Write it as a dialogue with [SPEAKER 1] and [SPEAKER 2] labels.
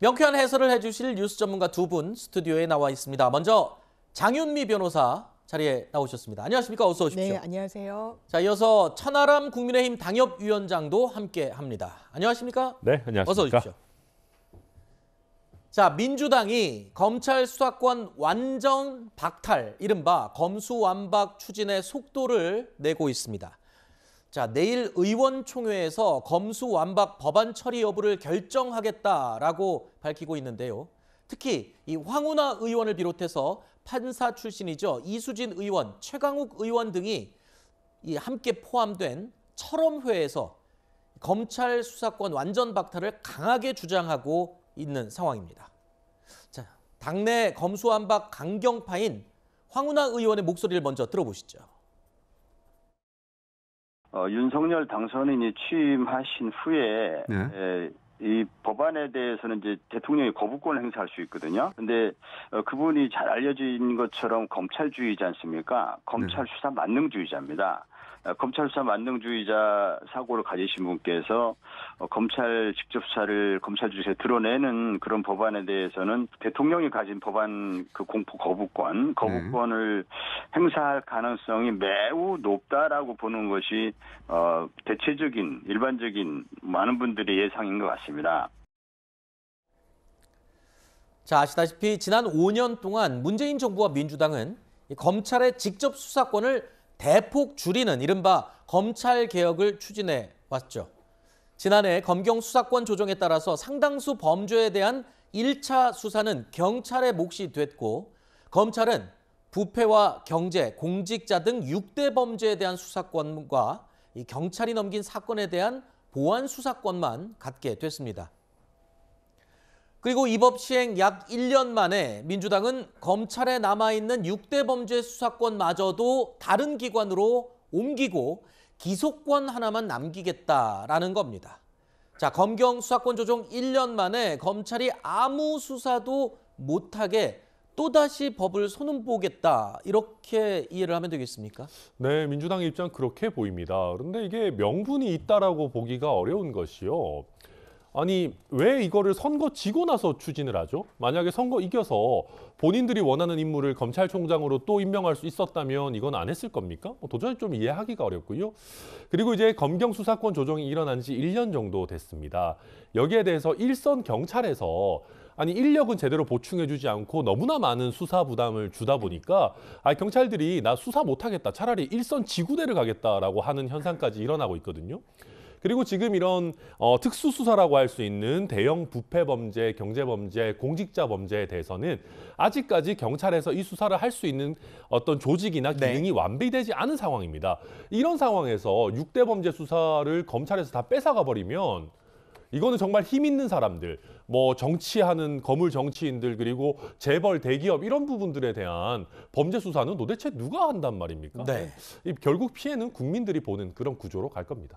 [SPEAKER 1] 명쾌한 해설을 해주실 뉴스 전문가 두 분 스튜디오에 나와 있습니다. 먼저 장윤미 변호사 자리에 나오셨습니다. 안녕하십니까? 어서 오십시오. 네, 안녕하세요. 자, 이어서 천하람 국민의힘 당협위원장도 함께합니다. 안녕하십니까?
[SPEAKER 2] 네, 안녕하십니까? 어서 오십시오.
[SPEAKER 1] 자, 민주당이 검찰 수사권 완전 박탈, 이른바 검수완박 추진의 속도를 내고 있습니다. 자, 내일 의원총회에서 검수 완박 법안 처리 여부를 결정하겠다라고 밝히고 있는데요. 특히 이 황운하 의원을 비롯해서 판사 출신이죠. 이수진 의원, 최강욱 의원 등이 이 함께 포함된 철험회에서 검찰 수사권 완전 박탈을 강하게 주장하고 있는 상황입니다. 자, 당내 검수완박 강경파인 황운하 의원의 목소리를 먼저 들어보시죠.
[SPEAKER 3] 어, 윤석열 당선인이 취임하신 후에 네. 에, 이 법안에 대해서는 이제 대통령이 거부권을 행사할 수 있거든요. 근데 어, 그분이 잘 알려진 것처럼 검찰주의지 않습니까? 검찰 네. 수사 만능주의자입니다. 어, 검찰 수사 만능주의자 사고를 가지신 분께서 어, 검찰 직접 수사를 검찰 주제에 드러내는 그런 법안에 대해서는 대통령이 가진 법안 그 공포 거부권 네. 거부권을 네. 행사할 가능성이 매우 높다라고 보는 것이 어, 대체적인 일반적인 많은 분들의 예상인 것 같습니다.
[SPEAKER 1] 자 아시다시피 지난 5년 동안 문재인 정부와 민주당은 검찰의 직접 수사권을 대폭 줄이는 이른바 검찰 개혁을 추진해 왔죠. 지난해 검경 수사권 조정에 따라서 상당수 범죄에 대한 1차 수사는 경찰의 몫이 됐고 검찰은 부패와 경제, 공직자 등 6대 범죄에 대한 수사권과 경찰이 넘긴 사건에 대한 보완 수사권만 갖게 됐습니다. 그리고 이 법 시행 약 1년 만에 민주당은 검찰에 남아있는 6대 범죄 수사권마저도 다른 기관으로 옮기고 기소권 하나만 남기겠다라는 겁니다. 자, 검경 수사권 조정 1년 만에 검찰이 아무 수사도 못하게 또다시 법을 손은보겠다 이렇게 이해를 하면 되겠습니까?
[SPEAKER 2] 네, 민주당의 입장 그렇게 보입니다. 그런데 이게 명분이 있다라고 보기가 어려운 것이요. 아니 왜 이거를 선거 지고 나서 추진을 하죠? 만약에 선거 이겨서 본인들이 원하는 인물을 검찰총장으로 또 임명할 수 있었다면 이건 안 했을 겁니까? 뭐 도저히 좀 이해하기가 어렵고요. 그리고 이제 검경 수사권 조정이 일어난 지 1년 정도 됐습니다. 여기에 대해서 일선 경찰에서 아니 인력은 제대로 보충해주지 않고 너무나 많은 수사 부담을 주다 보니까 아 경찰들이 나 수사 못하겠다 차라리 일선 지구대를 가겠다라고 하는 현상까지 일어나고 있거든요. 그리고 지금 이런 어, 특수수사라고 할 수 있는 대형 부패 범죄, 경제 범죄, 공직자 범죄에 대해서는 아직까지 경찰에서 이 수사를 할 수 있는 어떤 조직이나 네. 기능이 네. 완비되지 않은 상황입니다. 이런 상황에서 육대 범죄 수사를 검찰에서 다 뺏어가 버리면 이거는 정말 힘 있는 사람들, 뭐 정치하는 거물 정치인들 그리고 재벌 대기업 이런 부분들에 대한 범죄 수사는 도대체 누가 한단 말입니까? 네. 결국 피해는 국민들이 보는 그런 구조로 갈 겁니다.